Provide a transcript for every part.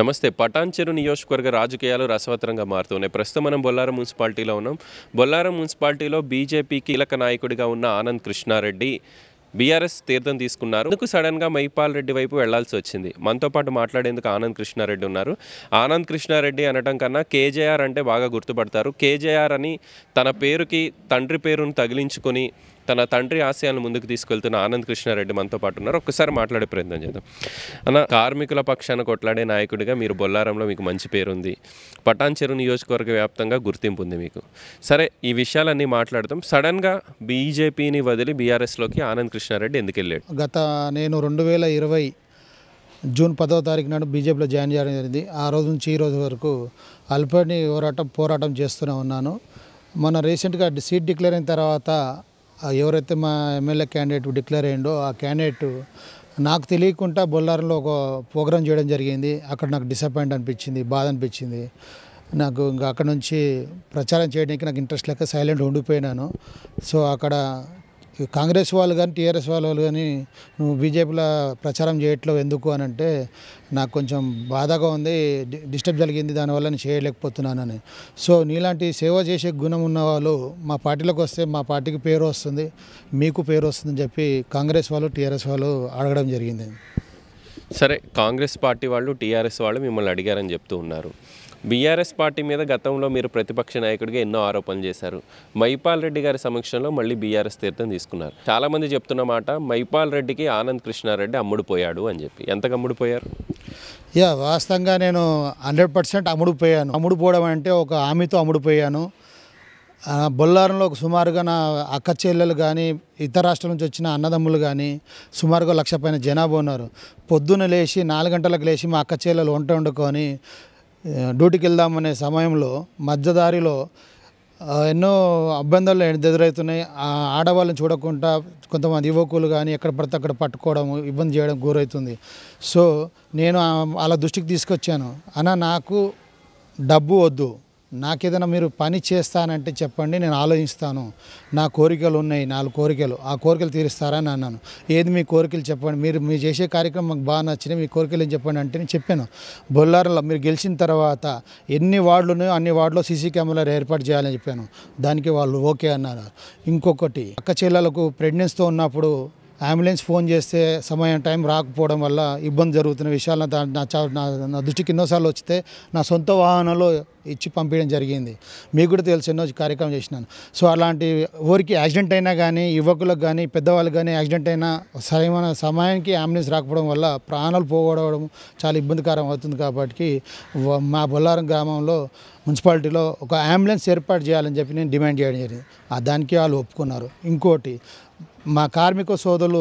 నమస్తే పటాన్చెరు నియోజకవర్గ రాజకీయాలు రసవత్తరంగా మారుతున్నాయి ప్రస్తుతం మనం బొల్లారం మున్సిపాలిటీలో ఉన్నాం బొల్లారం మున్సిపాలిటీలో బీజేపీ కీలక నాయకుడిగా ఉన్న ఆనంద్ కృష్ణారెడ్డి బీఆర్ఎస్ తీర్థం తీసుకున్నారు ఎందుకు సడన్గా మైపాల్ రెడ్డి వైపు వెళ్లాల్సి వచ్చింది మనతో పాటు మాట్లాడేందుకు ఆనంద్ కృష్ణారెడ్డి ఉన్నారు ఆనంద్ కృష్ణారెడ్డి అనటం కన్నా కేజేఆర్ అంటే బాగా గుర్తుపడతారు కేజేఆర్ అని తన పేరుకి తండ్రి పేరును తగిలించుకొని తన తండ్రి ఆశయాలను ముందుకు తీసుకెళ్తున్న ఆనంద్ కృష్ణారెడ్డి మనతో పాటు ఉన్నారు ఒక్కసారి మాట్లాడే ప్రయత్నం చేద్దాం అన్న కార్మికుల పక్షాన కొట్లాడే నాయకుడిగా మీరు బొల్లారంలో మీకు మంచి పేరుంది పటాన్చెరు నియోజకవర్గ వ్యాప్తంగా గుర్తింపు ఉంది మీకు సరే ఈ విషయాలన్నీ మాట్లాడతాం సడన్గా బీజేపీని వదిలి బీఆర్ఎస్లోకి ఆనంద్ కృష్ణారెడ్డి ఎందుకు వెళ్ళాడు గత నేను రెండు వేల ఇరవై జూన్ పదవ తారీఖు నాడు బీజేపీలో జాయిన్ చేయడం జరిగింది ఆ రోజు నుంచి ఈ రోజు వరకు అల్పని పోరాటం పోరాటం చేస్తూనే ఉన్నాను మన రీసెంట్గా సీట్ డిక్లేర్ అయిన తర్వాత ఎవరైతే మా ఎమ్మెల్యే క్యాండిడేట్ డిక్లేర్ అయ్యిండో ఆ క్యాండిడేట్ నాకు తెలియకుండా బొల్లారంలో ఒక ప్రోగ్రామ్ చేయడం జరిగింది అక్కడ నాకు డిసప్పాయింట్ అనిపించింది బాధ అనిపించింది నాకు ఇంకా అక్కడ నుంచి ప్రచారం చేయడానికి నాకు ఇంట్రెస్ట్ లేక సైలెంట్ ఉండిపోయినాను సో అక్కడ కాంగ్రెస్ వాళ్ళు కానీ టీఆర్ఎస్ వాళ్ళు కానీ నువ్వు బీజేపీలో ప్రచారం చేయట్లేవు ఎందుకు అని అంటే నాకు కొంచెం బాధగా ఉంది డిస్టర్బ్ జరిగింది దానివల్ల నేను చేయలేకపోతున్నానని సో నీలాంటి సేవ చేసే గుణం ఉన్న వాళ్ళు మా పార్టీలోకి వస్తే మా పార్టీకి పేరు వస్తుంది మీకు పేరు వస్తుందని చెప్పి కాంగ్రెస్ వాళ్ళు టీఆర్ఎస్ వాళ్ళు అడగడం జరిగింది సరే కాంగ్రెస్ పార్టీ వాళ్ళు టీఆర్ఎస్ వాళ్ళు మిమ్మల్ని అడిగారని చెప్తూ ఉన్నారు బీఆర్ఎస్ పార్టీ మీద గతంలో మీరు ప్రతిపక్ష నాయకుడిగా ఎన్నో ఆరోపణలు చేశారు మైపాల్ రెడ్డి గారి సమక్షంలో మళ్ళీ బీఆర్ఎస్ తీర్థం తీసుకున్నారు చాలామంది చెప్తున్న మాట మైపాల్ రెడ్డికి ఆనంద్ కృష్ణారెడ్డి అమ్ముడుపోయాడు అని చెప్పి ఎంత అమ్ముడుపోయారు యా వాస్తవంగా నేను హండ్రెడ్ పర్సెంట్ అమ్ముడుపోయాను అమ్ముడుపోవడం అంటే ఒక ఆమెతో అమ్ముడుపోయాను బొల్లారంలో సుమారుగా నా అక్క చెల్లెలు కానీ ఇతర రాష్ట్రాల నుంచి వచ్చిన అన్నదమ్ములు కానీ సుమారుగా లక్ష పైన జనాభా ఉన్నారు పొద్దున్న లేచి నాలుగు గంటలకు లేచి మా అక్క చెల్లెలు వంట వండుకొని డ్యూటీకి వెళ్దామనే సమయంలో మధ్యదారిలో ఎన్నో అభ్యంతరాలు ఎదురవుతున్నాయి ఆ ఆడవాళ్ళని చూడకుండా కొంతమంది యువకులు కానీ ఎక్కడ పడితే అక్కడ పట్టుకోవడం ఇబ్బంది చేయడం గురవుతుంది సో నేను అలా దృష్టికి తీసుకొచ్చాను అన్న నాకు డబ్బు వద్దు నాకేదైనా మీరు పని చేస్తానంటే చెప్పండి నేను ఆలోచిస్తాను నా కోరికలు ఉన్నాయి నాలుగు కోరికలు ఆ కోరికలు తీరుస్తారా అని అన్నాను ఏది మీ కోరికలు చెప్పండి మీరు మీరు చేసే కార్యక్రమం మాకు బాగా నచ్చినాయి మీ కోరికలు చెప్పండి అంటే నేను చెప్పాను బొల్లారంలో మీరు గెలిచిన తర్వాత ఎన్ని వార్డులు ఉన్నాయో అన్ని వార్డులో సీసీ కెమెరాలు ఏర్పాటు చేయాలని చెప్పాను దానికి వాళ్ళు ఓకే అన్నారు ఇంకొకటి అక్క చెల్లెలకు ప్రెగ్నెన్స్తో ఉన్నప్పుడు అంబులెన్స్ ఫోన్ చేస్తే సమయం టైం రాకపోవడం వల్ల ఇబ్బంది జరుగుతున్న విషయాలు నా దృష్టికి ఎన్నోసార్లు వచ్చితే నా సొంత వాహనంలో ఇచ్చి పంపించడం జరిగింది మీకు కూడా తెలిసి ఎన్నో కార్యక్రమం చేసినాను సో అలాంటి ఊరికి యాక్సిడెంట్ అయినా కానీ యువకులకు కానీ పెద్దవాళ్ళకి కానీ యాక్సిడెంట్ అయినా సరైన సమయానికి అంబులెన్స్ రాకపోవడం వల్ల ప్రాణాలు పోగొడవడం చాలా ఇబ్బందికరం అవుతుంది కాబట్టి మా బొల్లారం గ్రామంలో మున్సిపాలిటీలో ఒక అంబులెన్స్ ఏర్పాటు చేయాలని చెప్పి నేను డిమాండ్ చేయడం జరిగింది దానికి వాళ్ళు ఒప్పుకున్నారు ఇంకోటి మా కార్మిక సోదరులు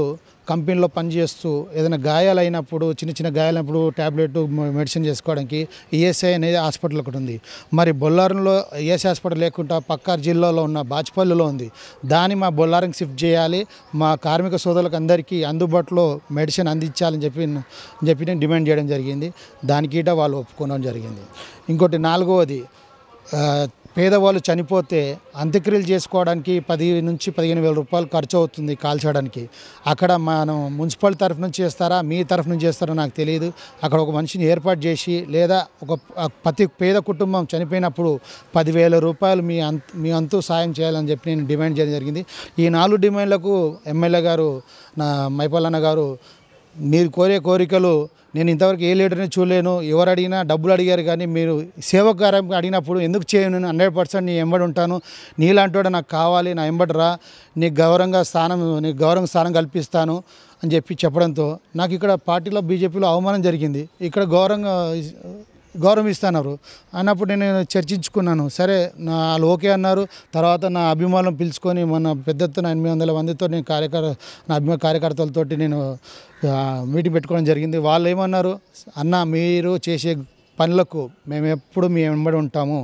కంపెనీలో పనిచేస్తూ ఏదైనా గాయాలైనప్పుడు చిన్న చిన్న గాయాలైనప్పుడు ట్యాబ్లెట్ మెడిసిన్ చేసుకోవడానికి ఈఎస్ఐ అనేది హాస్పిటల్ ఒకటి ఉంది మరి బొల్లారంలో ఈఎస్ఐ హాస్పిటల్ లేకుండా పక్కా జిల్లాలో ఉన్న బాచిపల్లిలో ఉంది దాన్ని మా బొల్లారం షిఫ్ట్ చేయాలి మా కార్మిక సోదరులకు అందరికీ అందుబాటులో మెడిసిన్ అందించాలని చెప్పి చెప్పి నేను డిమాండ్ చేయడం జరిగింది దానికి వాళ్ళు ఒప్పుకోవడం జరిగింది ఇంకోటి నాలుగవది పేదవాళ్ళు చనిపోతే అంత్యక్రియలు చేసుకోవడానికి పది నుంచి పదిహేను వేల రూపాయలు ఖర్చు అవుతుంది కాల్చడానికి అక్కడ మనం మున్సిపల్ తరఫు నుంచి చేస్తారా మీ తరఫు నుంచి చేస్తారో నాకు తెలియదు అక్కడ ఒక మనిషిని ఏర్పాటు చేసి లేదా ఒక ప్రతి పేద కుటుంబం చనిపోయినప్పుడు పదివేల రూపాయలు మీ అంత మీ అంతు సాయం చేయాలని చెప్పి నేను డిమాండ్ చేయడం జరిగింది ఈ నాలుగు డిమాండ్లకు ఎమ్మెల్యే గారు నా మైపాలన్న గారు మీరు కోరే కోరికలు నేను ఇంతవరకు ఏ లీడర్ని చూడలేను ఎవరు అడిగినా డబ్బులు అడిగారు కానీ మీరు సేవకారం అడిగినప్పుడు ఎందుకు చేయను హండ్రెడ్ పర్సెంట్ నీ ఎంబడి ఉంటాను నీలాంటి నాకు కావాలి నా ఎంబడి రా నీకు గౌరవంగా స్థానం నీకు గౌరవంగా స్థానం కల్పిస్తాను అని చెప్పి చెప్పడంతో నాకు ఇక్కడ పార్టీలో బీజేపీలో అవమానం జరిగింది ఇక్కడ గౌరవంగా గౌరవిస్తున్నారు అన్నప్పుడు నేను చర్చించుకున్నాను సరే నా వాళ్ళు ఓకే అన్నారు తర్వాత నా అభిమానం పిలుచుకొని మన పెద్ద ఎత్తున ఎనిమిది వందల మందితో నేను కార్యకర్ నా అభిమాన కార్యకర్తలతోటి నేను మీటింగ్ పెట్టుకోవడం జరిగింది వాళ్ళు ఏమన్నారు అన్న మీరు చేసే పనులకు మేము ఎప్పుడు మీ వెంబడి ఉంటాము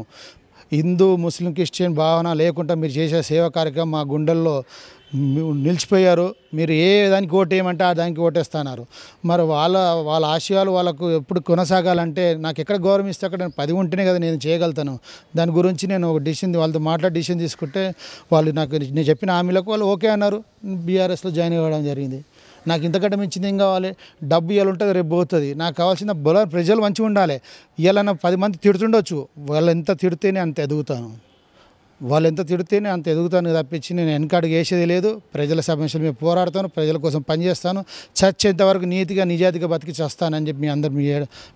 హిందూ ముస్లిం క్రిస్టియన్ భావన లేకుండా మీరు చేసే సేవా కార్యక్రమం మా గుండెల్లో నిలిచిపోయారు మీరు ఏ దానికి ఓటేయమంటే ఆ దానికి ఓటేస్తున్నారు మరి వాళ్ళ వాళ్ళ ఆశయాలు వాళ్ళకు ఎప్పుడు కొనసాగాలంటే నాకు ఎక్కడ గౌరవం ఇస్తే అక్కడ నేను పది ఉంటేనే కదా నేను చేయగలుగుతాను దాని గురించి నేను ఒక డిసిషన్ వాళ్ళతో మాట్లాడి డిసిషన్ తీసుకుంటే వాళ్ళు నాకు నేను చెప్పిన హామీలకు వాళ్ళు ఓకే అన్నారు బీఆర్ఎస్లో జాయిన్ అవ్వడం జరిగింది నాకు ఇంతకంటే మించింది ఏం కావాలి డబ్బు ఇవాళ ఉంటుంది రేపు పోతుంది నాకు కావాల్సిన బల ప్రజలు మంచిగా ఉండాలి ఇవాళ పది మంది తిడుతుండొచ్చు వాళ్ళు ఎంత తిడితేనే అంత ఎదుగుతాను వాళ్ళు ఎంత తిడితేనే అంత ఎదుగుతాను తప్పించి నేను వెనకాడికి వేసేది లేదు ప్రజల సమస్యలు మీద పోరాడతాను ప్రజల కోసం పనిచేస్తాను చచ్చేంతవరకు నీతిగా నిజాతిగా బతికి చేస్తానని చెప్పి మీ అందరు మీ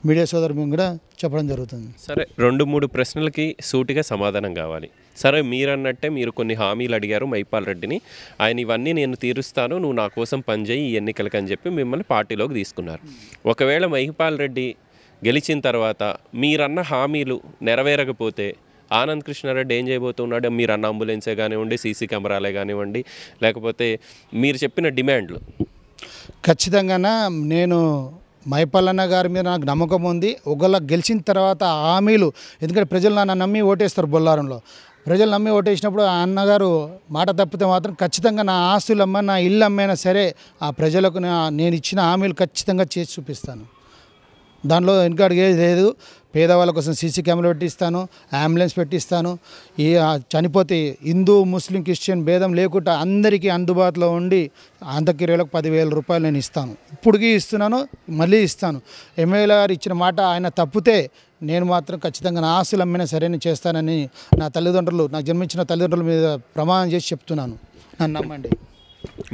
మీడియా సోదరు కూడా చెప్పడం జరుగుతుంది సరే రెండు మూడు ప్రశ్నలకి సూటిగా సమాధానం కావాలి సరే మీరు అన్నట్టే మీరు కొన్ని హామీలు అడిగారు మైపాల్ రెడ్డిని ఆయన ఇవన్నీ నేను తీరుస్తాను నువ్వు నా కోసం పనిచేయి ఈ ఎన్నికలకు అని చెప్పి మిమ్మల్ని పార్టీలోకి తీసుకున్నారు ఒకవేళ మహిపాల్ రెడ్డి గెలిచిన తర్వాత మీరన్న హామీలు నెరవేరకపోతే ఆనంద్ కృష్ణారెడ్డి ఏం చేయబోతున్నాడు మీరు అన్న అంబులెన్సే కానివ్వండి సీసీ కెమెరాలే కానివ్వండి లేకపోతే మీరు చెప్పిన డిమాండ్లు ఖచ్చితంగా నేను మైపల్లన్న గారి మీద నాకు నమ్మకం ఉంది ఒకళ్ళ గెలిచిన తర్వాత హామీలు ఎందుకంటే ప్రజలు నన్ను నమ్మి ఓటేస్తారు బొల్లారంలో ప్రజలు నమ్మి ఓటేసినప్పుడు ఆ అన్నగారు మాట తప్పితే మాత్రం ఖచ్చితంగా నా అమ్మ నా ఇల్లు అమ్మైనా సరే ఆ ప్రజలకు నేను ఇచ్చిన హామీలు ఖచ్చితంగా చేసి చూపిస్తాను దానిలో వెనుక అడిగేది లేదు పేదవాళ్ళ కోసం సీసీ కెమెరా పెట్టిస్తాను అంబులెన్స్ పెట్టిస్తాను ఈ చనిపోతే హిందూ ముస్లిం క్రిస్టియన్ భేదం లేకుండా అందరికీ అందుబాటులో ఉండి అంతకిరేలకు పదివేల రూపాయలు నేను ఇస్తాను ఇప్పటికీ ఇస్తున్నాను మళ్ళీ ఇస్తాను ఎమ్మెల్యే గారు ఇచ్చిన మాట ఆయన తప్పితే నేను మాత్రం ఖచ్చితంగా నా ఆశలు అమ్మినా సరైన చేస్తానని నా తల్లిదండ్రులు నాకు జన్మించిన తల్లిదండ్రుల మీద ప్రమాణం చేసి చెప్తున్నాను నన్ను నమ్మండి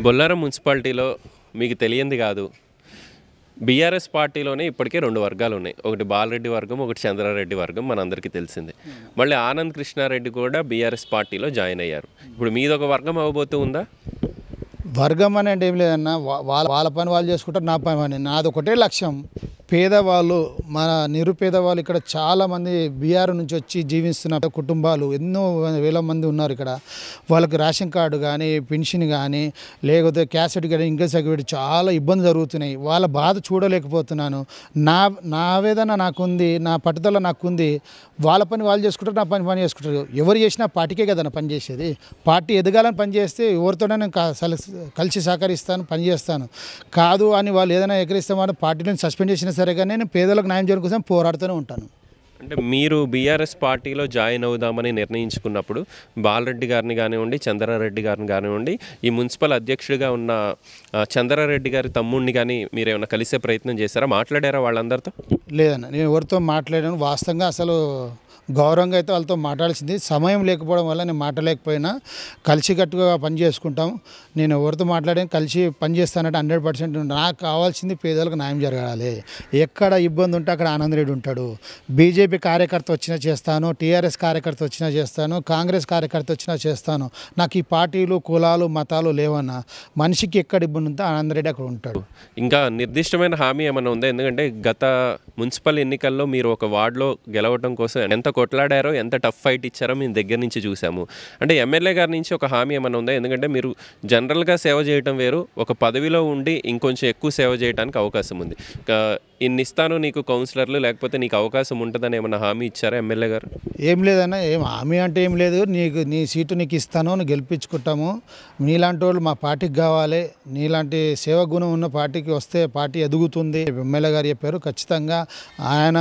బొల్లారం మున్సిపాలిటీలో మీకు తెలియంది కాదు బీఆర్ఎస్ పార్టీలోనే ఇప్పటికే రెండు వర్గాలు ఉన్నాయి ఒకటి బాలరెడ్డి వర్గం ఒకటి చంద్రారెడ్డి వర్గం మనందరికీ తెలిసిందే మళ్ళీ ఆనంద్ కృష్ణారెడ్డి కూడా బీఆర్ఎస్ పార్టీలో జాయిన్ అయ్యారు ఇప్పుడు మీదొక వర్గం అవబోతూ ఉందా వర్గం అనేది ఏం లేదన్న వాళ్ళ వాళ్ళ పని వాళ్ళు చేసుకుంటారు నా పని అని నాది ఒకటే లక్ష్యం పేదవాళ్ళు మన నిరుపేద వాళ్ళు ఇక్కడ చాలామంది బీఆర్ నుంచి వచ్చి జీవిస్తున్న కుటుంబాలు ఎన్నో వేల మంది ఉన్నారు ఇక్కడ వాళ్ళకి రేషన్ కార్డు కానీ పెన్షన్ కానీ లేకపోతే క్యాసెట్ కానీ ఇంకా సర్టిఫికేట్ చాలా ఇబ్బంది జరుగుతున్నాయి వాళ్ళ బాధ చూడలేకపోతున్నాను నా నా ఆవేదన నాకుంది నా పట్టుదల నాకుంది వాళ్ళ పని వాళ్ళు చేసుకుంటారు నా పని పని చేసుకుంటారు ఎవరు చేసినా పార్టీకే కదా పని చేసేది పార్టీ ఎదగాలని పనిచేస్తే చేస్తే ఎవరితోనే నేను కలిసి సహకరిస్తాను పనిచేస్తాను కాదు అని వాళ్ళు ఏదైనా ఎగరిస్తామని పార్టీని సస్పెండ్ చేసినా సరే కానీ నేను పేదలకు న్యాయం చేయడం కోసం పోరాడుతూనే ఉంటాను అంటే మీరు బీఆర్ఎస్ పార్టీలో జాయిన్ అవుదామని నిర్ణయించుకున్నప్పుడు బాలరెడ్డి గారిని కానివ్వండి చంద్రారెడ్డి గారిని కానివ్వండి ఈ మున్సిపల్ అధ్యక్షుడిగా ఉన్న చంద్రారెడ్డి గారి తమ్ముడిని కానీ మీరు ఏమైనా కలిసే ప్రయత్నం చేశారా మాట్లాడారా వాళ్ళందరితో లేదన్న నేను ఎవరితో మాట్లాడాను వాస్తవంగా అసలు గౌరవంగా అయితే వాళ్ళతో మాట్లాడాల్సింది సమయం లేకపోవడం వల్ల నేను మాట్లాడలేకపోయినా కలిసికట్టుగా పని చేసుకుంటాం నేను ఎవరితో మాట్లాడాను కలిసి పని చేస్తానంటే హండ్రెడ్ పర్సెంట్ నాకు కావాల్సింది పేదలకు న్యాయం జరగాలి ఎక్కడ ఇబ్బంది ఉంటే అక్కడ ఆనందరెడ్డి ఉంటాడు బీజేపీ కార్యకర్త వచ్చినా చేస్తాను టీఆర్ఎస్ కార్యకర్త వచ్చినా చేస్తాను కాంగ్రెస్ కార్యకర్త వచ్చినా చేస్తాను నాకు ఈ పార్టీలు కులాలు మతాలు లేవన్నా మనిషికి ఎక్కడ ఇబ్బంది ఉంటే ఆనందరెడ్డి అక్కడ ఉంటాడు ఇంకా నిర్దిష్టమైన హామీ ఏమైనా ఉందా ఎందుకంటే గత మున్సిపల్ ఎన్నికల్లో మీరు ఒక వార్డులో గెలవడం కోసం ఎంత కొట్లాడారో ఎంత టఫ్ ఫైట్ ఇచ్చారో మేము దగ్గర నుంచి చూసాము అంటే ఎమ్మెల్యే గారి నుంచి ఒక హామీ ఏమైనా ఉందా ఎందుకంటే మీరు జనరల్గా సేవ చేయటం వేరు ఒక పదవిలో ఉండి ఇంకొంచెం ఎక్కువ సేవ చేయడానికి అవకాశం ఉంది ఇన్ని ఇస్తాను నీకు కౌన్సిలర్లు లేకపోతే నీకు అవకాశం ఉంటుందని ఏమైనా హామీ ఇచ్చారా ఎమ్మెల్యే గారు ఏం లేదన్న ఏం హామీ అంటే ఏం లేదు నీకు నీ సీటు నీకు ఇస్తాను అని గెలిపించుకుంటాము నీలాంటి వాళ్ళు మా పార్టీకి కావాలి నీలాంటి సేవ గుణం ఉన్న పార్టీకి వస్తే పార్టీ ఎదుగుతుంది ఎమ్మెల్యే గారు చెప్పారు ఖచ్చితంగా ఆయన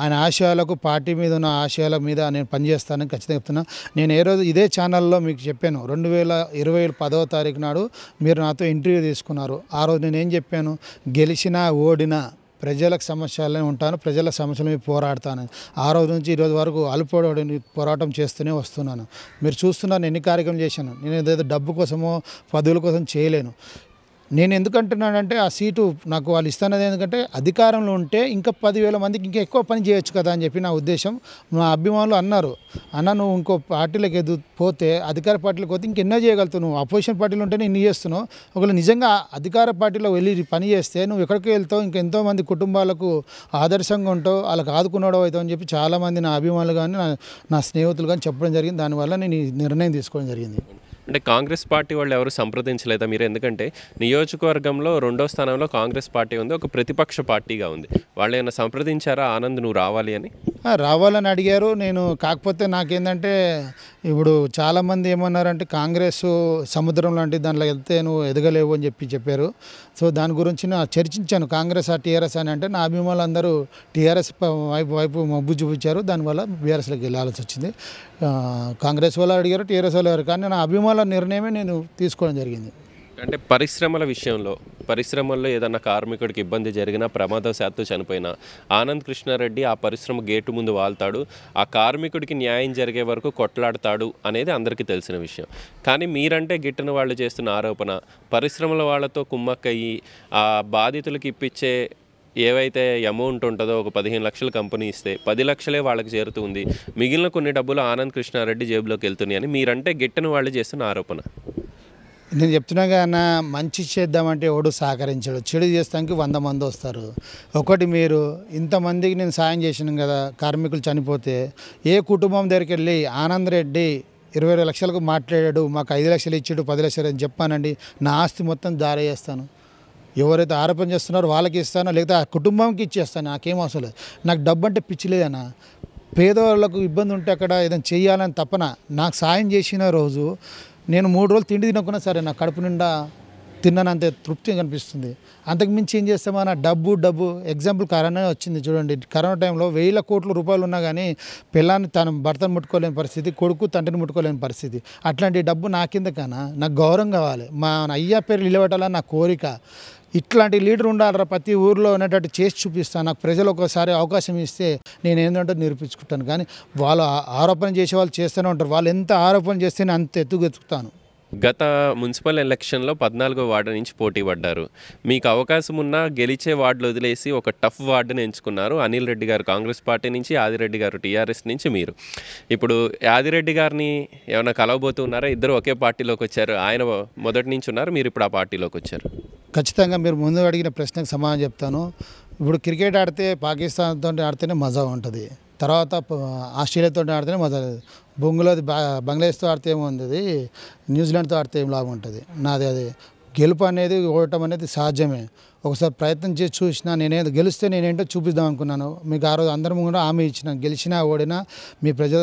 ఆయన ఆశయాలకు పార్టీ మీద ఉన్న ఆశయాల మీద నేను పనిచేస్తానని ఖచ్చితంగా చెప్తున్నా నేను ఏ రోజు ఇదే ఛానల్లో మీకు చెప్పాను రెండు వేల ఇరవై పదవ తారీఖు నాడు మీరు నాతో ఇంటర్వ్యూ తీసుకున్నారు ఆ రోజు నేనేం చెప్పాను గెలిచినా ఓడినా ప్రజలకు సమస్యలనే ఉంటాను ప్రజల సమస్యలు పోరాడతాను ఆ రోజు నుంచి ఈరోజు వరకు అలుపోడని పోరాటం చేస్తూనే వస్తున్నాను మీరు చూస్తున్నాను ఎన్ని కార్యక్రమం చేశాను నేను ఏదైతే డబ్బు కోసమో పదవుల కోసం చేయలేను నేను ఎందుకంటున్నానంటే ఆ సీటు నాకు వాళ్ళు ఇస్తున్నది ఎందుకంటే అధికారంలో ఉంటే ఇంకా పదివేల మందికి ఇంకా ఎక్కువ పని చేయొచ్చు కదా అని చెప్పి నా ఉద్దేశం మా అభిమానులు అన్నారు అన్న నువ్వు ఇంకో పార్టీలకు ఎదు పోతే అధికార పార్టీలకు పోతే ఇంకెన్నో చేయగలుగుతావు నువ్వు అపోజిషన్ పార్టీలు ఉంటే నేను చేస్తున్నావు ఒకవేళ నిజంగా అధికార పార్టీలో వెళ్ళి పని చేస్తే నువ్వు ఎక్కడికి వెళ్తావు ఇంక ఎంతోమంది కుటుంబాలకు ఆదర్శంగా ఉంటావు వాళ్ళకి ఆదుకున్నాడో అవుతావు అని చెప్పి చాలామంది నా అభిమానులు కానీ నా స్నేహితులు కానీ చెప్పడం జరిగింది దానివల్ల నేను ఈ నిర్ణయం తీసుకోవడం జరిగింది అంటే కాంగ్రెస్ పార్టీ వాళ్ళు ఎవరు సంప్రదించలేదా మీరు ఎందుకంటే నియోజకవర్గంలో రెండో స్థానంలో కాంగ్రెస్ పార్టీ ఉంది ఒక ప్రతిపక్ష పార్టీగా ఉంది వాళ్ళు ఏమైనా సంప్రదించారా ఆనంద్ నువ్వు రావాలి అని రావాలని అడిగారు నేను కాకపోతే నాకేంటంటే ఇప్పుడు చాలామంది ఏమన్నారంటే కాంగ్రెస్ సముద్రం లాంటి దాంట్లో వెళ్తే నువ్వు ఎదగలేవు అని చెప్పి చెప్పారు సో దాని గురించి నా చర్చించాను కాంగ్రెస్ ఆ టీఆర్ఎస్ అని అంటే నా అభిమానులు అందరూ టీఆర్ఎస్ వైపు వైపు మబ్బు చూపించారు దానివల్ల బీఆర్ఎస్లోకి వెళ్ళాల్సి వచ్చింది కాంగ్రెస్ వాళ్ళు అడిగారు టీఆర్ఎస్ వాళ్ళు కానీ నా అభిమానుల నిర్ణయమే నేను తీసుకోవడం జరిగింది అంటే పరిశ్రమల విషయంలో పరిశ్రమల్లో ఏదన్నా కార్మికుడికి ఇబ్బంది జరిగినా ప్రమాదశాత్తు చనిపోయినా ఆనంద్ కృష్ణారెడ్డి ఆ పరిశ్రమ గేటు ముందు వాళ్తాడు ఆ కార్మికుడికి న్యాయం జరిగే వరకు కొట్లాడతాడు అనేది అందరికీ తెలిసిన విషయం కానీ మీరంటే గిట్టిన వాళ్ళు చేస్తున్న ఆరోపణ పరిశ్రమల వాళ్ళతో కుమ్మక్కయ్యి ఆ బాధితులకు ఇప్పించే ఏవైతే అమౌంట్ ఉంటుందో ఒక పదిహేను లక్షలు కంపెనీ ఇస్తే పది లక్షలే వాళ్ళకి చేరుతుంది మిగిలిన కొన్ని డబ్బులు ఆనంద్ కృష్ణారెడ్డి జేబులోకి వెళ్తున్నాయని మీరంటే గిట్టని వాళ్ళు చేస్తున్న ఆరోపణ నేను చెప్తున్నాగా అన్న మంచి చేద్దామంటే ఎవడు సహకరించడు చెడు చేస్తానికి వంద మంది వస్తారు ఒకటి మీరు ఇంతమందికి నేను సాయం చేసినాను కదా కార్మికులు చనిపోతే ఏ కుటుంబం దగ్గరికి వెళ్ళి ఆనంద్ రెడ్డి ఇరవై లక్షలకు మాట్లాడాడు మాకు ఐదు లక్షలు ఇచ్చాడు పది లక్షలు అని చెప్పానండి నా ఆస్తి మొత్తం దారి చేస్తాను ఎవరైతే ఆరోపణ చేస్తున్నారో వాళ్ళకి ఇస్తానో లేకపోతే ఆ కుటుంబంకి ఇచ్చేస్తాను నాకేం అవసరం లేదు నాకు డబ్బు అంటే పిచ్చి లేదన్నా పేదవాళ్ళకు ఇబ్బంది ఉంటే అక్కడ ఏదైనా చేయాలని తప్పన నాకు సాయం చేసిన రోజు నేను మూడు రోజులు తిండి తినకున్నా సరే నా కడుపు నిండా తిన్నానంతే తృప్తి కనిపిస్తుంది అంతకుమించి ఏం చేస్తామో నా డబ్బు డబ్బు ఎగ్జాంపుల్ కరోనా వచ్చింది చూడండి కరోనా టైంలో వేల కోట్ల రూపాయలు ఉన్నా కానీ పిల్లాన్ని తను భర్తను ముట్టుకోలేని పరిస్థితి కొడుకు తండ్రిని ముట్టుకోలేని పరిస్థితి అట్లాంటి డబ్బు నా కింద కానా నాకు గౌరవం కావాలి మా అయ్యా పేరు నిలబెట్టాలని నా కోరిక ఇట్లాంటి లీడర్ ఉండాలరా ప్రతి ఊర్లో ఉన్నట్టు చేసి చూపిస్తాను నాకు ప్రజలు ఒకసారి అవకాశం ఇస్తే నేను ఏంటంటే నిరూపించుకుంటాను కానీ వాళ్ళు ఆరోపణ చేసే వాళ్ళు చేస్తూనే ఉంటారు వాళ్ళు ఎంత ఆరోపణ చేస్తే నేను అంత ఎత్తుకెత్తుకుతాను గత మున్సిపల్ ఎలక్షన్లో పద్నాలుగో వార్డు నుంచి పోటీ పడ్డారు మీకు అవకాశం ఉన్నా గెలిచే వార్డులు వదిలేసి ఒక టఫ్ వార్డుని ఎంచుకున్నారు అనిల్ రెడ్డి గారు కాంగ్రెస్ పార్టీ నుంచి ఆదిరెడ్డి గారు టీఆర్ఎస్ నుంచి మీరు ఇప్పుడు ఆదిరెడ్డి గారిని ఏమైనా కలవబోతున్నారా ఇద్దరు ఒకే పార్టీలోకి వచ్చారు ఆయన మొదటి నుంచి ఉన్నారు మీరు ఇప్పుడు ఆ పార్టీలోకి వచ్చారు ఖచ్చితంగా మీరు ముందు అడిగిన ప్రశ్నకు సమాధానం చెప్తాను ఇప్పుడు క్రికెట్ ఆడితే పాకిస్తాన్తో ఆడితేనే మజా ఉంటుంది తర్వాత ఆస్ట్రేలియాతో ఆడితేనే మొదలు బొంగులో బంగ్లాదేశ్తో ఆడితే ఏముంది న్యూజిలాండ్తో ఆడితే ఏం లాభం ఉంటుంది నాది అది గెలుపు అనేది ఓడటం అనేది సాధ్యమే ఒకసారి ప్రయత్నం చేసి చూసిన నేనే గెలిస్తే నేనేంటో చూపిద్దాం అనుకున్నాను మీకు ఆ రోజు అందరం ముందు ఆమె ఇచ్చిన గెలిచినా ఓడినా మీ ప్రజల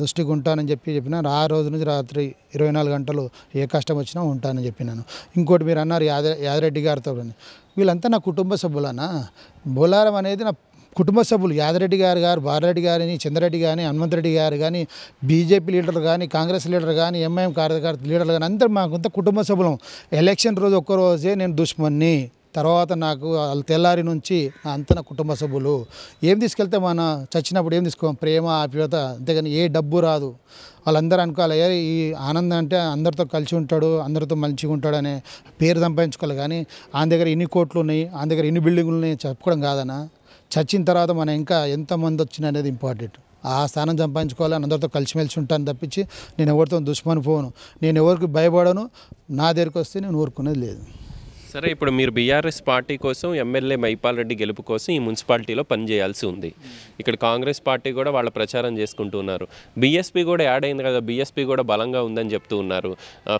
దృష్టికి ఉంటానని చెప్పి చెప్పిన ఆ రోజు నుంచి రాత్రి ఇరవై నాలుగు గంటలు ఏ కష్టం వచ్చినా ఉంటానని చెప్పినాను ఇంకోటి మీరు అన్నారు యాద యాదరెడ్డి గారితో వీళ్ళంతా నా కుటుంబ సభ్యులన్నా బోలారం అనేది నా కుటుంబ సభ్యులు యాదిరెడ్డి గారు గారు బారెడ్డి గారిని చంద్రరెడ్డి కానీ హనుమంతరెడ్డి గారు కానీ బీజేపీ లీడర్లు కానీ కాంగ్రెస్ లీడర్ కానీ ఎంఐఎం కార్యకర్త లీడర్లు కానీ అందరూ మాకుంత కుటుంబ సభ్యులం ఎలక్షన్ రోజు ఒక్కరోజే నేను దుష్మణ్ణి తర్వాత నాకు వాళ్ళు తెల్లారి నుంచి అంత నా కుటుంబ సభ్యులు ఏం తీసుకెళ్తే మన చచ్చినప్పుడు ఏం తీసుకోం ప్రేమ ఆప్యత అంతేగాని ఏ డబ్బు రాదు వాళ్ళందరూ అనుకోవాలి ఈ ఆనందం అంటే అందరితో కలిసి ఉంటాడు అందరితో మంచిగా ఉంటాడు అనే పేరు సంపాదించుకోవాలి కానీ ఆయన దగ్గర ఇన్ని కోట్లు ఉన్నాయి ఆయన దగ్గర ఇన్ని బిల్డింగులు ఉన్నాయి చెప్పుకోవడం కాదనా చచ్చిన తర్వాత మనం ఇంకా ఎంతమంది వచ్చిన అనేది ఇంపార్టెంట్ ఆ స్థానం సంపాదించుకోవాలని అందరితో కలిసిమెలిసి ఉంటాను తప్పించి నేను ఎవరితో దుష్మని పోను నేను ఎవరికి భయపడను నా దగ్గరికి వస్తే నేను ఊరుకునేది లేదు సరే ఇప్పుడు మీరు బీఆర్ఎస్ పార్టీ కోసం ఎమ్మెల్యే మైపాల్ రెడ్డి గెలుపు కోసం ఈ మున్సిపాలిటీలో పనిచేయాల్సి ఉంది ఇక్కడ కాంగ్రెస్ పార్టీ కూడా వాళ్ళ ప్రచారం చేసుకుంటున్నారు బీఎస్పీ కూడా యాడ్ అయింది కదా బీఎస్పీ కూడా బలంగా ఉందని చెప్తూ ఉన్నారు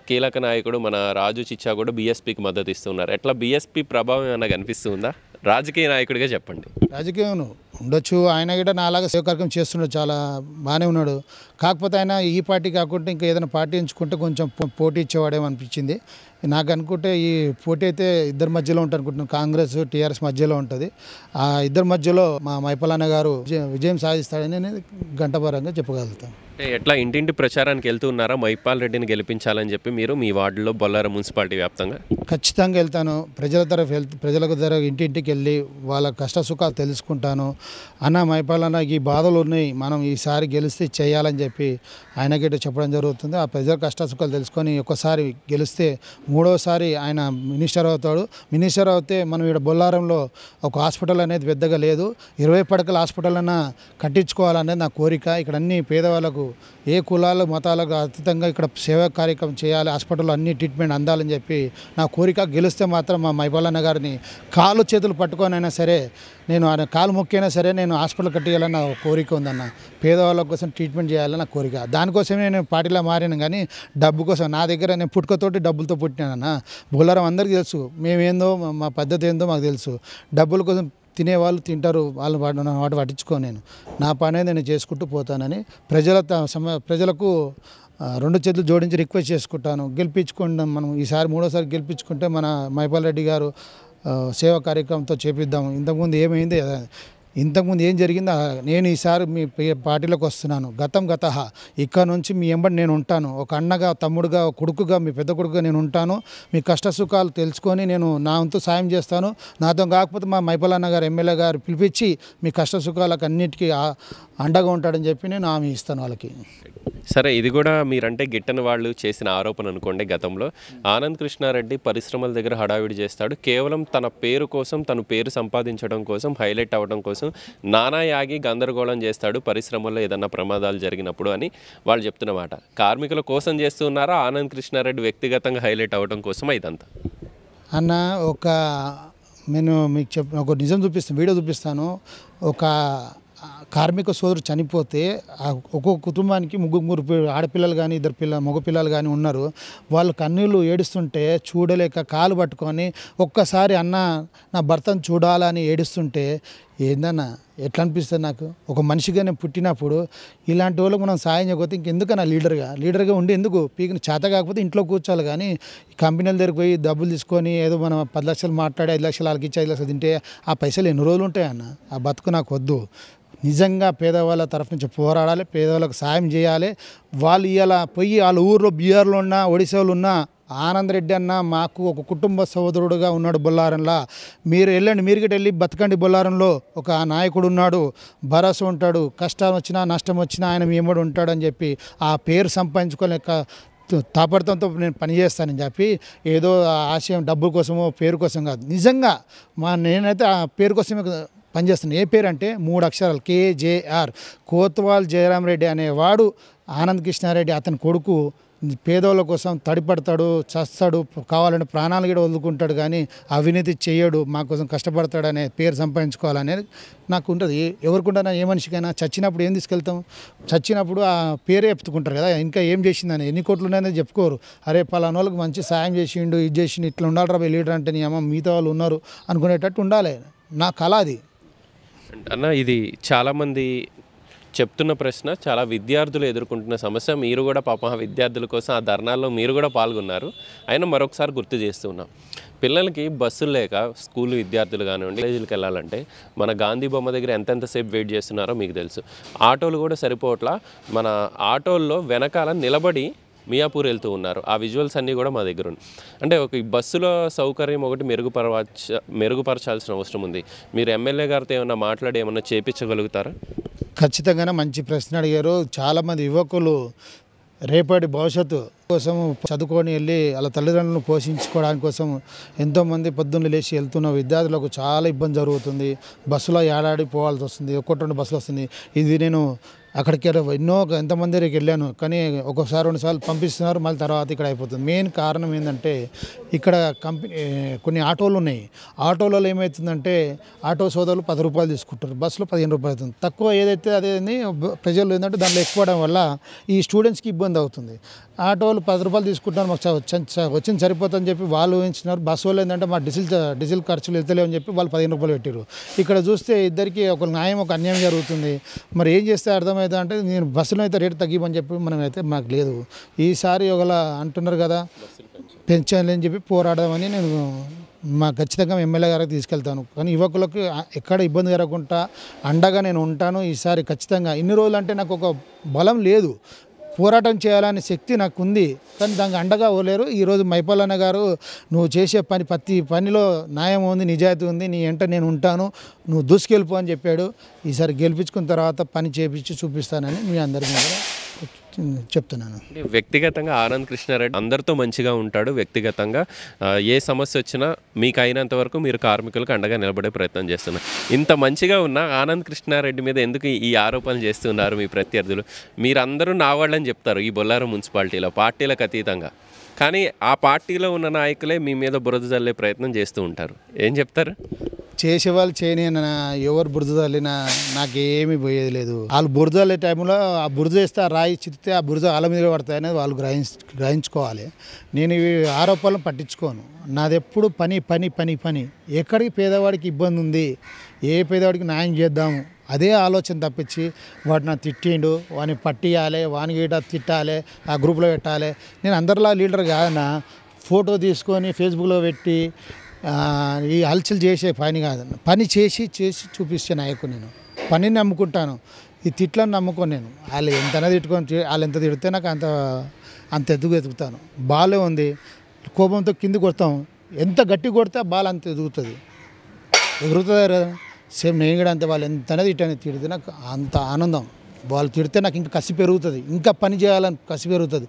కీలక నాయకుడు మన రాజు చిచ్చా కూడా బీఎస్పీకి మద్దతు ఇస్తున్నారు ఎట్లా బీఎస్పీ ప్రభావం ఏమైనా కనిపిస్తుందా రాజకీయ నాయకుడిగా చెప్పండి రాజకీయం ఉండొచ్చు ఆయన కూడా నాలాగా సేవకార్యం చేస్తున్నాడు చాలా బాగానే ఉన్నాడు కాకపోతే ఆయన ఈ పార్టీ కాకుండా ఇంకా ఏదైనా పార్టీ ఎంచుకుంటే కొంచెం పోటీ ఇచ్చేవాడేమో అనిపించింది నాకు అనుకుంటే ఈ పోటీ అయితే ఇద్దరి మధ్యలో ఉంటాను అనుకుంటున్నాను కాంగ్రెస్ టీఆర్ఎస్ మధ్యలో ఉంటుంది ఆ ఇద్దరి మధ్యలో మా మైపలాన్న గారు విజయం సాధిస్తాడని గంటపరంగా చెప్పగలుగుతాను అంటే ఎట్లా ఇంటింటి ప్రచారానికి వెళ్తూ ఉన్నారా మైపాల్ రెడ్డిని గెలిపించాలని చెప్పి మీరు మీ వార్డులో బొల్లారం మున్సిపాలిటీ వ్యాప్తంగా ఖచ్చితంగా వెళ్తాను ప్రజల తరఫు వెళ్ ప్రజల తరఫు ఇంటింటికి వెళ్ళి వాళ్ళ కష్ట సుఖాలు తెలుసుకుంటాను అన్న మైపాల్ అన్న ఈ బాధలు ఉన్నాయి మనం ఈసారి గెలిస్తే చేయాలని చెప్పి ఆయనకి చెప్పడం జరుగుతుంది ఆ ప్రజల కష్ట సుఖాలు తెలుసుకొని ఒక్కసారి గెలిస్తే మూడోసారి ఆయన మినిస్టర్ అవుతాడు మినిస్టర్ అవుతే మనం ఇక్కడ బొల్లారంలో ఒక హాస్పిటల్ అనేది పెద్దగా లేదు ఇరవై పడకల హాస్పిటల్ అన్న కట్టించుకోవాలనేది నా కోరిక ఇక్కడ అన్ని పేదవాళ్ళకు ఏ కులాలు మతాలకు అతీతంగా ఇక్కడ సేవా కార్యక్రమం చేయాలి హాస్పిటల్లో అన్ని ట్రీట్మెంట్ అందాలని చెప్పి నా కోరిక గెలిస్తే మాత్రం మా మైబాలన్న గారిని కాలు చేతులు పట్టుకొనైనా సరే నేను ఆయన కాలు మొక్కైనా సరే నేను హాస్పిటల్ కట్టేయాలని నా కోరిక ఉందన్న పేదవాళ్ళ కోసం ట్రీట్మెంట్ చేయాలని నా కోరిక దానికోసమే నేను పార్టీలో మారాను కానీ డబ్బు కోసం నా దగ్గర నేను పుట్టుకతోటి డబ్బులతో పుట్టినానన్న బుల్లారం అందరికీ తెలుసు మేమేందో మా పద్ధతి ఏందో మాకు తెలుసు డబ్బుల కోసం తినేవాళ్ళు తింటారు వాళ్ళు వాడు వాటి పట్టించుకోను నేను నా పనే నేను చేసుకుంటూ పోతానని ప్రజల సమ ప్రజలకు రెండు చేతులు జోడించి రిక్వెస్ట్ చేసుకుంటాను గెలిపించుకుంటాం మనం ఈసారి మూడోసారి గెలిపించుకుంటే మన మైపాల్ రెడ్డి గారు సేవా కార్యక్రమంతో చేపిద్దాము ఇంతకుముందు ఏమైంది ఇంతకుముందు ఏం జరిగిందో నేను ఈసారి మీ పార్టీలోకి వస్తున్నాను గతం గత ఇక్కడ నుంచి మీ ఎంబడి నేను ఉంటాను ఒక అన్నగా తమ్ముడుగా కొడుకుగా మీ పెద్ద కొడుకుగా నేను ఉంటాను మీ కష్ట సుఖాలు తెలుసుకొని నేను నా వంతు సాయం చేస్తాను నాతో కాకపోతే మా మైపలన్న గారు ఎమ్మెల్యే గారు పిలిపించి మీ కష్ట సుఖాలకు అన్నిటికీ అండగా ఉంటాడని చెప్పి నేను హామీ ఇస్తాను వాళ్ళకి సరే ఇది కూడా మీరంటే గిట్టని వాళ్ళు చేసిన ఆరోపణ అనుకోండి గతంలో ఆనంద్ కృష్ణారెడ్డి పరిశ్రమల దగ్గర హడావిడి చేస్తాడు కేవలం తన పేరు కోసం తన పేరు సంపాదించడం కోసం హైలైట్ అవ్వడం కోసం కోసం నానా యాగి గందరగోళం చేస్తాడు పరిశ్రమల్లో ఏదన్నా ప్రమాదాలు జరిగినప్పుడు అని వాళ్ళు చెప్తున్నమాట కార్మికుల కోసం చేస్తున్నారా ఆనంద్ కృష్ణారెడ్డి వ్యక్తిగతంగా హైలైట్ అవ్వడం కోసం ఇదంతా అన్న ఒక నేను మీకు చెప్ ఒక నిజం చూపిస్తాను వీడియో చూపిస్తాను ఒక కార్మిక సోదరు చనిపోతే ఒక్కొక్క కుటుంబానికి ముగ్గురు ఆడపిల్లలు కానీ ఇద్దరు పిల్ల మగపిల్లలు కానీ ఉన్నారు వాళ్ళు కన్నీళ్ళు ఏడుస్తుంటే చూడలేక కాలు పట్టుకొని ఒక్కసారి అన్న నా భర్తను చూడాలని ఏడుస్తుంటే ఏందన్నా ఎట్లా అనిపిస్తుంది నాకు ఒక మనిషిగా నేను పుట్టినప్పుడు ఇలాంటి వాళ్ళకి మనం సాయం చేయకపోతే ఇంకెందుకన్నా లీడర్గా లీడర్గా ఉండి ఎందుకు పీకిన చేత కాకపోతే ఇంట్లో కూర్చోాలి కానీ కంపెనీల దగ్గరికి పోయి డబ్బులు తీసుకొని ఏదో మనం పది లక్షలు మాట్లాడి ఐదు లక్షలు వాళ్ళకి ఇచ్చి ఐదు లక్షలు తింటే ఆ పైసలు ఎన్ని రోజులు ఉంటాయన్న ఆ బతుకు నాకు వద్దు నిజంగా పేదవాళ్ళ తరఫు నుంచి పోరాడాలి పేదవాళ్ళకు సాయం చేయాలి వాళ్ళు ఇలా పోయి వాళ్ళ ఊర్లో బీహార్లో ఉన్నా ఒడిశాలో ఉన్నా ఆనంద్ రెడ్డి అన్న మాకు ఒక కుటుంబ సోదరుడుగా ఉన్నాడు బొల్లారంలో మీరు వెళ్ళండి మీరు గిట్ వెళ్ళి బతకండి బొల్లారంలో ఒక నాయకుడు ఉన్నాడు భరోసా ఉంటాడు కష్టం వచ్చినా నష్టం వచ్చినా ఆయన మేమడు ఉంటాడని చెప్పి ఆ పేరు సంపాదించుకోలేక తాపడతంతో నేను పనిచేస్తానని చెప్పి ఏదో ఆశయం డబ్బు కోసమో పేరు కోసం కాదు నిజంగా మా నేనైతే ఆ పేరు కోసమే పనిచేస్తాను ఏ పేరు అంటే మూడు అక్షరాలు కేజేఆర్ కోత్వాల్ జయరామ్ రెడ్డి అనేవాడు ఆనంద్ కృష్ణారెడ్డి అతని కొడుకు పేదోళ్ళ కోసం తడిపడతాడు చస్తాడు కావాలని ప్రాణాలు కూడా వదులుకుంటాడు కానీ అవినీతి చేయడు మా కోసం కష్టపడతాడనే పేరు సంపాదించుకోవాలనే నాకు ఉంటుంది ఎవరికుంటానా ఏ మనిషికైనా చచ్చినప్పుడు ఏం తీసుకెళ్తాం చచ్చినప్పుడు ఆ పేరే చెప్తుకుంటారు కదా ఇంకా ఏం చేసిందని ఎన్ని కోట్లు ఉన్నాయని చెప్పుకోరు అరే పలానా వాళ్ళకి మంచి సాయం చేసిండు ఇది చేసిండు ఇట్లా ఉండాలి రా లీడర్ అంటే నీ అమ్మ మిగతా వాళ్ళు ఉన్నారు అనుకునేటట్టు ఉండాలి నా కళ అది అన్న ఇది చాలామంది చెప్తున్న ప్రశ్న చాలా విద్యార్థులు ఎదుర్కొంటున్న సమస్య మీరు కూడా పాప విద్యార్థుల కోసం ఆ ధర్నాల్లో మీరు కూడా పాల్గొన్నారు అయినా మరొకసారి గుర్తు చేస్తున్నాం పిల్లలకి బస్సులు లేక స్కూల్ విద్యార్థులు కానివ్వండి కాలేజీలకి వెళ్ళాలంటే మన గాంధీ బొమ్మ దగ్గర ఎంతెంతసేపు వెయిట్ చేస్తున్నారో మీకు తెలుసు ఆటోలు కూడా సరిపోవట్లా మన ఆటోల్లో వెనకాల నిలబడి మియాపూర్ వెళ్తూ ఉన్నారు ఆ విజువల్స్ అన్నీ కూడా మా దగ్గర ఉంది అంటే ఒక ఈ సౌకర్యం ఒకటి మెరుగుపరవచ్చ మెరుగుపరచాల్సిన అవసరం ఉంది మీరు ఎమ్మెల్యే గారితో ఏమైనా మాట్లాడి ఏమైనా చేపించగలుగుతారా ఖచ్చితంగానే మంచి ప్రశ్న అడిగారు చాలామంది యువకులు రేపటి భవిష్యత్తు కోసం చదువుకొని వెళ్ళి వాళ్ళ తల్లిదండ్రులను పోషించుకోవడానికి కోసం ఎంతోమంది పొద్దున్న లేచి వెళ్తున్న విద్యార్థులకు చాలా ఇబ్బంది జరుగుతుంది బస్సులో ఏడాడి పోవాల్సి వస్తుంది ఒక్కటి రెండు బస్సులు వస్తుంది ఇది నేను అక్కడికి ఎన్నో ఎంతమంది దగ్గరికి వెళ్ళాను కానీ ఒక్కోసారి రెండుసార్లు పంపిస్తున్నారు మళ్ళీ తర్వాత ఇక్కడ అయిపోతుంది మెయిన్ కారణం ఏంటంటే ఇక్కడ కంపెనీ కొన్ని ఆటోలు ఉన్నాయి ఆటోలలో ఏమవుతుందంటే ఆటో సోదాలు పది రూపాయలు తీసుకుంటారు బస్సులో పదిహేను రూపాయలు అవుతుంది తక్కువ ఏదైతే అదే ప్రజలు ఏంటంటే దాంట్లో ఎక్కువడం వల్ల ఈ స్టూడెంట్స్కి ఇబ్బంది అవుతుంది ఆటోలు పది రూపాయలు తీసుకుంటున్నారు మాకు వచ్చింది సరిపోతుందని చెప్పి వాళ్ళు ఊహించినారు బస్సు వాళ్ళు ఏంటంటే మా డీజిల్ డీజిల్ ఖర్చులు వెళ్తలేవని చెప్పి వాళ్ళు పదిహేను రూపాయలు పెట్టారు ఇక్కడ చూస్తే ఇద్దరికి ఒక న్యాయం ఒక అన్యాయం జరుగుతుంది మరి ఏం చేస్తే అర్థం ఏమైతే అంటే నేను బస్సులో అయితే రేటు తగ్గిమని చెప్పి మనం అయితే మాకు లేదు ఈసారి ఒకలా అంటున్నారు కదా పెంచాలని చెప్పి పోరాడదామని నేను మా ఖచ్చితంగా ఎమ్మెల్యే గారికి తీసుకెళ్తాను కానీ యువకులకు ఎక్కడ ఇబ్బంది జరగకుండా అండగా నేను ఉంటాను ఈసారి ఖచ్చితంగా ఇన్ని రోజులు అంటే నాకు ఒక బలం లేదు పోరాటం చేయాలనే శక్తి నాకు ఉంది కానీ దానికి అండగా ఓలేరు ఈరోజు మైపాలన్న గారు నువ్వు చేసే పని ప్రతి పనిలో న్యాయం ఉంది నిజాయితీ ఉంది నీ ఎంట నేను ఉంటాను నువ్వు దూసుకెళ్ళిపో అని చెప్పాడు ఈసారి గెలిపించుకున్న తర్వాత పని చేపించి చూపిస్తానని మీ అందరికీ చెప్తున్నాను వ్యక్తిగతంగా ఆనంద్ కృష్ణారెడ్డి అందరితో మంచిగా ఉంటాడు వ్యక్తిగతంగా ఏ సమస్య వచ్చినా మీకు అయినంత వరకు మీరు కార్మికులకు అండగా నిలబడే ప్రయత్నం చేస్తున్నారు ఇంత మంచిగా ఉన్న ఆనంద్ కృష్ణారెడ్డి మీద ఎందుకు ఈ ఆరోపణలు చేస్తున్నారు మీ ప్రత్యర్థులు మీరందరూ నా వాళ్ళని చెప్తారు ఈ బొల్లారం మున్సిపాలిటీలో పార్టీలకు అతీతంగా కానీ ఆ పార్టీలో ఉన్న నాయకులే మీ మీద బురద జల్లే ప్రయత్నం చేస్తూ ఉంటారు ఏం చెప్తారు చేసేవాళ్ళు చేయని ఎవరు బురద తల్లినా నాకేమీ పోయేది లేదు వాళ్ళు బురద తల్లే టైంలో ఆ బురద వేస్తే ఆ రాయి చిత్తే ఆ బురద వాళ్ళ మీద పడతాయి అనేది వాళ్ళు గ్రహించ గ్రహించుకోవాలి నేను ఇవి ఆరోపణలు పట్టించుకోను నాది ఎప్పుడు పని పని పని పని ఎక్కడికి పేదవాడికి ఇబ్బంది ఉంది ఏ పేదవాడికి న్యాయం చేద్దాము అదే ఆలోచన తప్పించి వాడు నా తిట్టిండు వాని పట్టియాలి వాని గీట తిట్టాలి ఆ గ్రూప్లో పెట్టాలి నేను అందరిలా లీడర్ కాదన్నా ఫోటో తీసుకొని ఫేస్బుక్లో పెట్టి ఈ హల్చల్ చేసే పని కాదు పని చేసి చేసి చూపిస్తే నాయకు నేను పనిని నమ్ముకుంటాను ఈ తిట్లను నమ్ముకో నేను వాళ్ళు ఎంతైనా తిట్టుకొని వాళ్ళు ఎంత తిడితే నాకు అంత అంత ఎదుగు ఎదుగుతాను బాలే ఉంది కోపంతో కింది కొడతాం ఎంత గట్టి కొడితే బాల్ అంత ఎదుగుతుంది ఎగురుతుంది కదా సేమ్ నేను కూడా అంతే వాళ్ళు ఎంతనే తిట్టాను తిడితే నాకు అంత ఆనందం వాళ్ళు తిడితే నాకు ఇంకా కసి పెరుగుతుంది ఇంకా పని చేయాలని కసి పెరుగుతుంది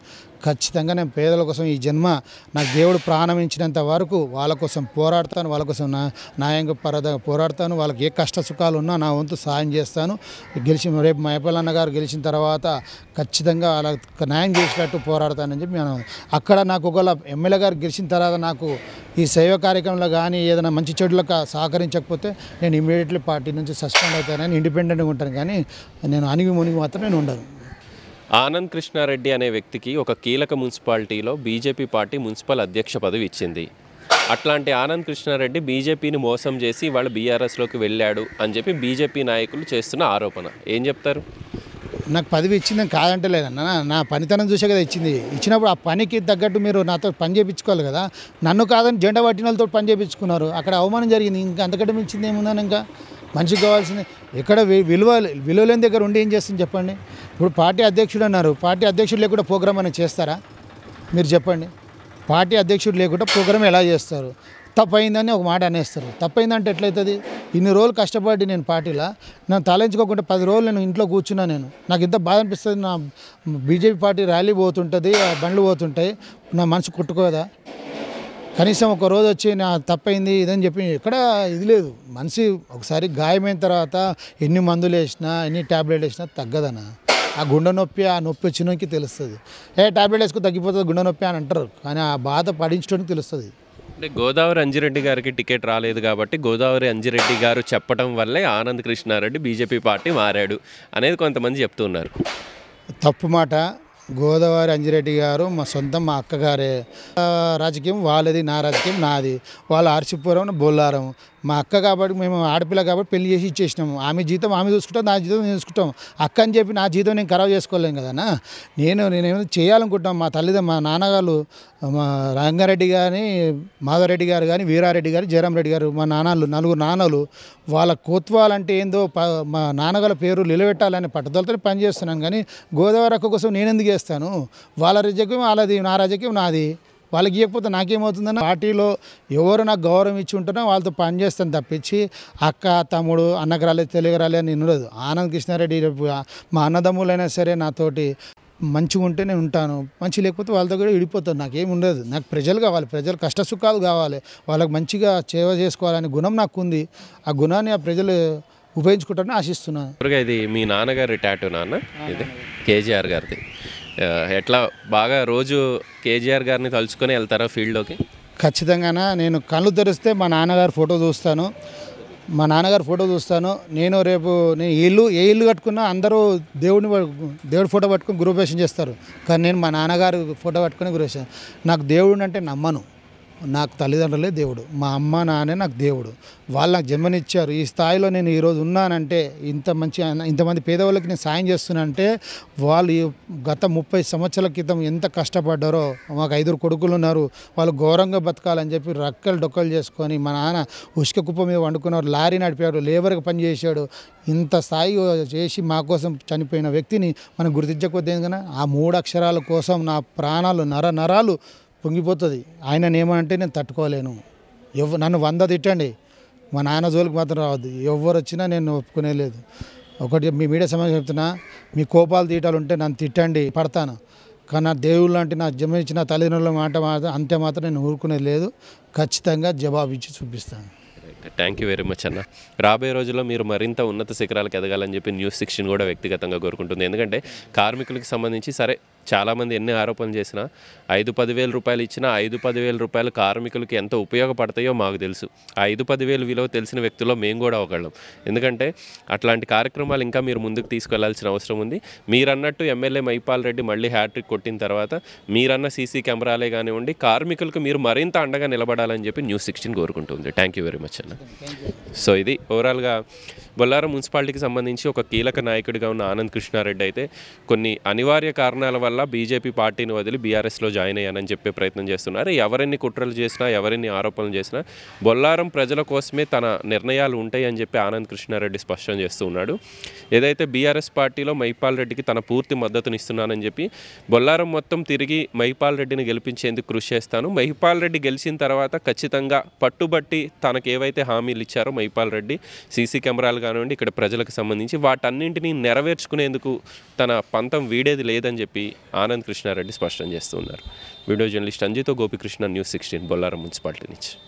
ఖచ్చితంగా నేను పేదల కోసం ఈ జన్మ నాకు దేవుడు ప్రారంభించినంత వరకు వాళ్ళ కోసం పోరాడతాను వాళ్ళ కోసం నా న్యాయంగా పరద పోరాడతాను వాళ్ళకి ఏ కష్ట సుఖాలు ఉన్నా నా వంతు సాయం చేస్తాను గెలిచిన రేపు మాయపల్లన్న గారు గెలిచిన తర్వాత ఖచ్చితంగా వాళ్ళకి న్యాయం చేసేటట్టు పోరాడతానని చెప్పి నేను అక్కడ నాకు ఒకవేళ ఎమ్మెల్యే గారు గెలిచిన తర్వాత నాకు ఈ సేవ కార్యక్రమంలో కానీ ఏదైనా మంచి చెడులకు సహకరించకపోతే నేను ఇమీడియట్లీ పార్టీ నుంచి సస్పెండ్ అవుతానని ఇండిపెండెంట్గా ఉంటాను కానీ నేను అనిగి మునిగి మాత్రం నేను ఉండను ఆనంద్ కృష్ణారెడ్డి అనే వ్యక్తికి ఒక కీలక మున్సిపాలిటీలో బీజేపీ పార్టీ మున్సిపల్ అధ్యక్ష పదవి ఇచ్చింది అట్లాంటి ఆనంద్ కృష్ణారెడ్డి బీజేపీని మోసం చేసి వాళ్ళు బీఆర్ఎస్లోకి వెళ్ళాడు అని చెప్పి బీజేపీ నాయకులు చేస్తున్న ఆరోపణ ఏం చెప్తారు నాకు పదవి ఇచ్చింది కాదంటలేదన్న నా పనితనం చూసే కదా ఇచ్చింది ఇచ్చినప్పుడు ఆ పనికి తగ్గట్టు మీరు నాతో పని చేయించుకోవాలి కదా నన్ను కాదని జెండా పట్టిన వాళ్ళతో పని చేయించుకున్నారు అక్కడ అవమానం జరిగింది ఇంకా అంతకంటే మించింది ఏముందని ఇంకా మంచిగా కావాల్సింది ఇక్కడ విలువ విలువ లేని దగ్గర ఉండి ఏం చేస్తుంది చెప్పండి ఇప్పుడు పార్టీ అధ్యక్షుడు అన్నారు పార్టీ అధ్యక్షుడు లేకుండా ప్రోగ్రామ్ అని చేస్తారా మీరు చెప్పండి పార్టీ అధ్యక్షుడు లేకుండా ప్రోగ్రామ్ ఎలా చేస్తారు తప్పైందని ఒక మాట అనేస్తారు తప్పైందంటే ఎట్లయితుంది ఇన్ని రోజులు కష్టపడి నేను పార్టీలా నన్ను తలంచుకోకుండా పది రోజులు నేను ఇంట్లో కూర్చున్నా నేను నాకు ఇంత బాధ అనిపిస్తుంది నా బీజేపీ పార్టీ ర్యాలీ పోతుంటుంది బండ్లు పోతుంటాయి నా మనసు కుట్టుకోదా కనీసం ఒక రోజు వచ్చి నా తప్పైంది ఇదని చెప్పి ఎక్కడ ఇది లేదు మనిషి ఒకసారి గాయమైన తర్వాత ఎన్ని మందులు వేసినా ఎన్ని ట్యాబ్లెట్ వేసినా తగ్గదనా ఆ గుండె నొప్పి ఆ నొప్పి వచ్చినోకి తెలుస్తుంది ఏ ట్యాబ్లెట్ వేసుకుని తగ్గిపోతుంది గుండె నొప్పి అని అంటారు కానీ ఆ బాధ పడించడానికి తెలుస్తుంది అంటే గోదావరి అంజిరెడ్డి గారికి టికెట్ రాలేదు కాబట్టి గోదావరి అంజిరెడ్డి గారు చెప్పడం వల్లే ఆనంద్ కృష్ణారెడ్డి బీజేపీ పార్టీ మారాడు అనేది కొంతమంది చెప్తున్నారు తప్పు మాట గోదావరి అంజిరెడ్డి గారు మా సొంతం మా అక్కగారే రాజకీయం వాళ్ళది నా రాజకీయం నాది వాళ్ళ ఆర్సిపురం బొల్లారం మా అక్క కాబట్టి మేము ఆడపిల్ల కాబట్టి పెళ్లి చేసి ఇచ్చేసినాము ఆమె జీతం ఆమె చూసుకుంటాం నా జీతం నేను చూసుకుంటాం అక్క అని చెప్పి నా జీతం నేను ఖరాబ్ చేసుకోలేం కదా నేను నేనేమైనా చేయాలనుకుంటాం మా తల్లిదండ్రులు మా నాన్నగారు మా రంగారెడ్డి కానీ మాధవరెడ్డి గారు కానీ వీరారెడ్డి గారు రెడ్డి గారు మా నాన్నలు నలుగురు నాన్నలు వాళ్ళ కోత్వాలంటే ఏందో మా నాన్నగారి పేరు నిలబెట్టాలని పట్టుదలతో పనిచేస్తున్నాను కానీ గోదావరి అక్క కోసం నేను ఎందుకు చేస్తాను వాళ్ళ రజకం వాళ్ళది నా రజకం నాది వాళ్ళకి ఇవ్వకపోతే నాకేమవుతుందన్న పార్టీలో ఎవరు నాకు గౌరవం ఇచ్చి ఉంటున్నా వాళ్ళతో పని చేస్తాను తప్పించి అక్క తమ్ముడు అన్నకు రాలేదు తెలుగు రాలేదు అని ఉండదు ఆనంద్ కృష్ణారెడ్డి మా అన్నదమ్ములైనా సరే నాతోటి మంచిగా ఉంటే నేను ఉంటాను మంచి లేకపోతే వాళ్ళతో కూడా విడిపోతాను ఏమి ఉండదు నాకు ప్రజలు కావాలి ప్రజలు కష్టసుఖాలు కావాలి వాళ్ళకి మంచిగా సేవ చేసుకోవాలని గుణం నాకు ఉంది ఆ గుణాన్ని ఆ ప్రజలు ఉపయోగించుకుంటారని ఆశిస్తున్నాను ఇది మీ నాన్నగారి టాటూ నాన్న ఇది కేజీఆర్ గారిది ఎట్లా బాగా రోజు కేజీఆర్ గారిని తలుచుకొని వెళ్తారా ఫీల్డ్లోకి ఖచ్చితంగానా నేను కళ్ళు తెరిస్తే మా నాన్నగారు ఫోటో చూస్తాను మా నాన్నగారు ఫోటో చూస్తాను నేను రేపు నేను ఇల్లు ఏ ఇల్లు కట్టుకున్నా అందరూ దేవుడిని దేవుడి ఫోటో పట్టుకుని గురుపేషన్ చేస్తారు కానీ నేను మా నాన్నగారు ఫోటో పట్టుకుని గురుపేషన్ నాకు దేవుడిని అంటే నమ్మను నాకు తల్లిదండ్రులే దేవుడు మా అమ్మ నాన్నే నాకు దేవుడు వాళ్ళు నాకు జన్మనిచ్చారు ఈ స్థాయిలో నేను ఈరోజు ఉన్నానంటే ఇంత మంచి ఇంతమంది పేదవాళ్ళకి నేను సాయం చేస్తున్నానంటే వాళ్ళు గత ముప్పై సంవత్సరాల క్రితం ఎంత కష్టపడ్డారో మాకు ఐదుగురు కొడుకులు ఉన్నారు వాళ్ళు ఘోరంగా బతకాలని చెప్పి రక్కలు డొక్కలు చేసుకొని మా నాన్న ఉష్క కుప్ప మీద వండుకున్నారు లారీ నడిపాడు లేబర్కి పనిచేశాడు ఇంత స్థాయి చేసి మా కోసం చనిపోయిన వ్యక్తిని మనం గుర్తించకపోతే ఆ మూడు అక్షరాల కోసం నా ప్రాణాలు నర నరాలు పొంగిపోతుంది ఆయన అంటే నేను తట్టుకోలేను ఎవ నన్ను వంద తిట్టండి మా నాన్న జోలికి మాత్రం రావద్దు ఎవరు వచ్చినా నేను ఒప్పుకునే లేదు ఒకటి మీ మీడియా సమాజం చెప్తున్నా మీ కోపాలు తీయటాలు ఉంటే నన్ను తిట్టండి పడతాను కానీ నా దేవుళ్ళు లాంటి నా జమించిన తల్లిదండ్రుల మాట మాత్రం అంతే మాత్రం నేను ఊరుకునేది లేదు ఖచ్చితంగా జవాబు ఇచ్చి చూపిస్తాను థ్యాంక్ యూ వెరీ మచ్ అన్న రాబోయే రోజుల్లో మీరు మరింత ఉన్నత శిఖరాలకు ఎదగాలని చెప్పి న్యూస్ సెక్షన్ కూడా వ్యక్తిగతంగా కోరుకుంటుంది ఎందుకంటే కార్మికులకు సంబంధించి సరే చాలామంది ఎన్ని ఆరోపణలు చేసినా ఐదు పదివేల రూపాయలు ఇచ్చినా ఐదు పదివేల రూపాయలు కార్మికులకి ఎంత ఉపయోగపడతాయో మాకు తెలుసు ఆ ఐదు పదివేలు విలువ తెలిసిన వ్యక్తుల్లో మేము కూడా ఒకళ్ళం ఎందుకంటే అట్లాంటి కార్యక్రమాలు ఇంకా మీరు ముందుకు తీసుకెళ్లాల్సిన అవసరం ఉంది మీరన్నట్టు ఎమ్మెల్యే మైపాల్ రెడ్డి మళ్ళీ హ్యాట్రిక్ కొట్టిన తర్వాత మీరన్న సీసీ కెమెరాలే కానివ్వండి కార్మికులకు మీరు మరింత అండగా నిలబడాలని చెప్పి న్యూస్ సిక్స్టీన్ కోరుకుంటుంది థ్యాంక్ యూ వెరీ మచ్ అన్న సో ఇది ఓవరాల్గా బొల్లారం మున్సిపాలిటీకి సంబంధించి ఒక కీలక నాయకుడిగా ఉన్న ఆనంద్ కృష్ణారెడ్డి అయితే కొన్ని అనివార్య కారణాల వల్ల వల్ల బీజేపీ పార్టీని వదిలి బీఆర్ఎస్లో జాయిన్ అయ్యానని చెప్పే ప్రయత్నం చేస్తున్నారు ఎవరిని కుట్రలు చేసినా ఎవరిని ఆరోపణలు చేసినా బొల్లారం ప్రజల కోసమే తన నిర్ణయాలు ఉంటాయి అని చెప్పి ఆనంద్ కృష్ణారెడ్డి స్పష్టం చేస్తూ ఉన్నాడు ఏదైతే బీఆర్ఎస్ పార్టీలో మైపాల్ రెడ్డికి తన పూర్తి మద్దతునిస్తున్నానని చెప్పి బొల్లారం మొత్తం తిరిగి మహిపాల్ రెడ్డిని గెలిపించేందుకు కృషి చేస్తాను మహిపాల్ రెడ్డి గెలిచిన తర్వాత ఖచ్చితంగా పట్టుబట్టి తనకు ఏవైతే హామీలు ఇచ్చారో మహిపాల్ రెడ్డి సీసీ కెమెరాలు కానివ్వండి ఇక్కడ ప్రజలకు సంబంధించి వాటన్నింటినీ నెరవేర్చుకునేందుకు తన పంతం వీడేది లేదని చెప్పి ఆనంద్ కృష్ణారెడ్డి స్పష్టం చేస్తున్నారు వీడియో జర్నలిస్ట్ అంజితో Gopikrishna news sixteen Bollaram municipality నుంచి